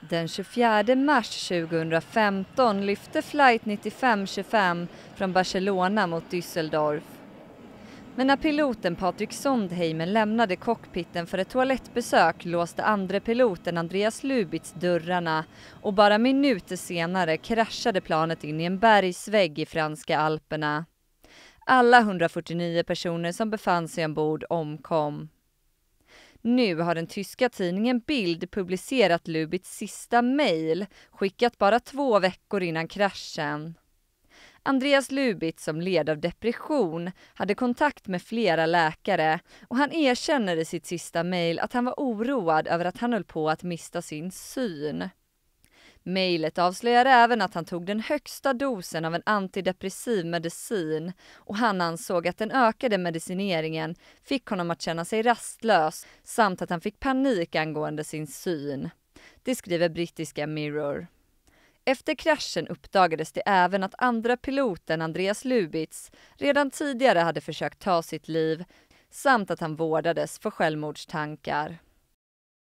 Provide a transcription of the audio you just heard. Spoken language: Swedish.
Den 24 mars 2015 lyfte flight 9525 från Barcelona mot Düsseldorf. Men när piloten Patrik Sondheimen lämnade cockpiten för ett toalettbesök låste andre piloten Andreas Lubitz dörrarna och bara minuter senare kraschade planet in i en bergsvägg i franska alperna. Alla 149 personer som befann sig ombord omkom. Nu har den tyska tidningen Bild publicerat Lubits sista mejl, skickat bara två veckor innan kraschen. Andreas Lubitz som led av depression hade kontakt med flera läkare och han erkänner i sitt sista mejl att han var oroad över att han höll på att mista sin syn. Mejlet avslöjar även att han tog den högsta dosen av en antidepressiv medicin och han ansåg att den ökade medicineringen fick honom att känna sig rastlös samt att han fick panik angående sin syn. Det skriver brittiska Mirror. Efter kraschen uppdagades det även att andra piloten Andreas Lubitz redan tidigare hade försökt ta sitt liv samt att han vårdades för självmordstankar.